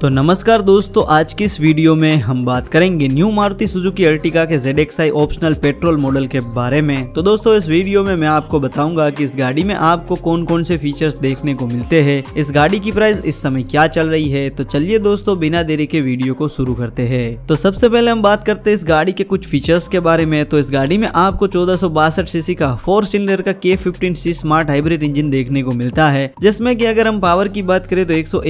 तो नमस्कार दोस्तों आज की इस वीडियो में हम बात करेंगे न्यू मारुति सुजुकी अर्टिका के जेड ऑप्शनल पेट्रोल मॉडल के बारे में तो दोस्तों इस वीडियो में मैं आपको बताऊंगा कि इस गाड़ी में आपको कौन कौन से फीचर्स देखने को मिलते हैं इस गाड़ी की प्राइस इस समय क्या चल रही है तो चलिए दोस्तों बिना देरी के वीडियो को शुरू करते हैं तो सबसे पहले हम बात करते हैं इस गाड़ी के कुछ फीचर्स के बारे में तो इस गाड़ी में आपको चौदह सीसी का फोर सिलेंडर का K fifteen C smart hybrid engine देखने को मिलता है जिसमे की अगर हम पावर की बात करें तो एक सौ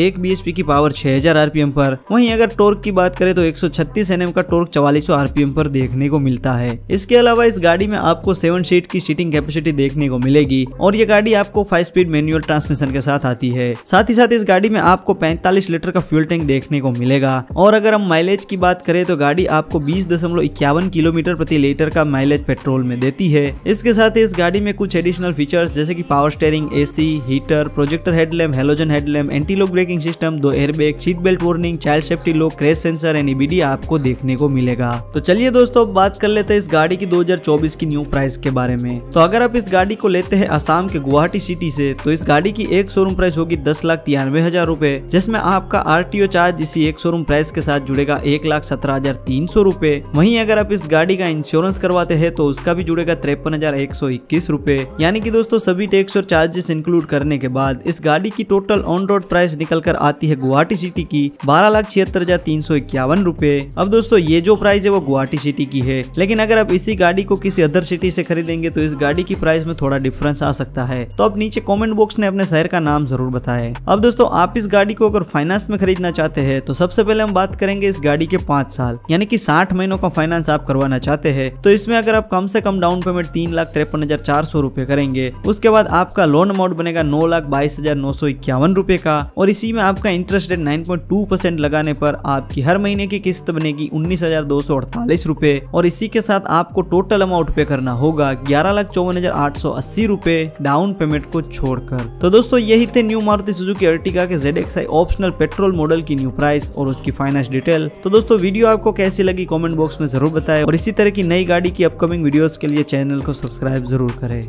की पावर छह आरपीएम पर वहीं अगर टोर्क की बात करें तो 136 एनएम का टोर्क 4400 आरपीएम पर देखने को मिलता है इसके अलावा इस गाड़ी में आपको सेवन सीट की सीटिंग कैपेसिटी देखने को मिलेगी और ये गाड़ी आपको फाइव स्पीड मैनुअल ट्रांसमिशन के साथ आती है साथ ही साथ इस गाड़ी में आपको पैंतालीस लीटर का फ्यूल टैंक देखने को मिलेगा और अगर हम माइलेज की बात करें तो गाड़ी आपको बीस किलोमीटर प्रति लीटर का माइलेज पेट्रोल में देती है इसके साथ ही इस गाड़ी में कुछ एडिशनल फीचर्स जैसे की power steering AC heater projector headlamp halogen headlamp antilock braking system दो airbag seat seat belt warning child safety lock crash sensor and EBD आपको देखने को मिलेगा तो चलिए दोस्तों अब बात कर लेते हैं इस गाड़ी की 2024 की न्यू प्राइस के बारे में तो अगर आप इस गाड़ी को लेते हैं असम के गुवाहाटी सिटी से तो इस गाड़ी की एक शोरूम प्राइस होगी दस लाख तिरानवे हजार रूपए जिसमे आपका ओ चार्ज इसी एक शोरूम प्राइस के साथ जुड़ेगा एक लाख सत्रह हजार तीन सौ रूपए वही अगर आप इस गाड़ी का इंश्योरेंस करवाते हैं तो उसका भी जुड़ेगा तिरपन हजार एक सौ इक्कीस रूपए यानी की दोस्तों सभी टैक्स और चार्जेस इंक्लूड करने के बाद इस गाड़ी की टोटल ऑन रोड प्राइस निकल कर आती है गुवाहाटी सिटी गुवाहाटी की बारह लाख छिहत्तर हजार तीन सौ इक्यावन रूपए अब दोस्तों ये जो प्राइस है वो गुवाहाटी सिटी की है लेकिन अगर आप इसी गाड़ी को किसी अदर सिटी से खरीदेंगे तो इस गाड़ी की प्राइस में थोड़ा डिफरेंस आ सकता है तो आप नीचे कॉमेंट बॉक्स में अपने शहर का नाम जरूर बताए अब दोस्तों आप इस गाड़ी को अगर फाइनेंस में खरीदना चाहते हैं तो सबसे पहले हम बात करेंगे इस गाड़ी के पांच साल यानी की साठ महीनों का फाइनेंस आप करवाना चाहते है तो इसमें अगर आप कम से कम डाउन पेमेंट तीन लाख तिरपन हजार चार सौ रूपए करेंगे उसके बाद आपका लोन अमाउंट बनेगा नौ लाख बाईस हजार नौ सौ इक्यावन रूपए का और इसी में आपका इंटरेस्ट रेट नाइन 3.2 परसेंट लगाने पर आपकी हर महीने की किस्त बनेगी उन्नीस हजार दो सौ अड़तालीस रूपए और इसी के साथ आपको टोटल अमाउंट पे करना होगा ग्यारह लाख चौवन हजार आठ सौ अस्सी रूपए डाउन पेमेंट को छोड़कर तो दोस्तों यही थे न्यू मारुति सुजुकी अर्टिका के जेड ऑप्शनल पेट्रोल मॉडल की न्यू प्राइस और उसकी फाइनेंस डिटेल तो दोस्तों वीडियो आपको कैसी लगी कॉमेंट बॉक्स में जरूर बताए और इसी तरह की नई गाड़ी की अपकमिंग वीडियो के लिए चैनल को सब्सक्राइब जरूर करें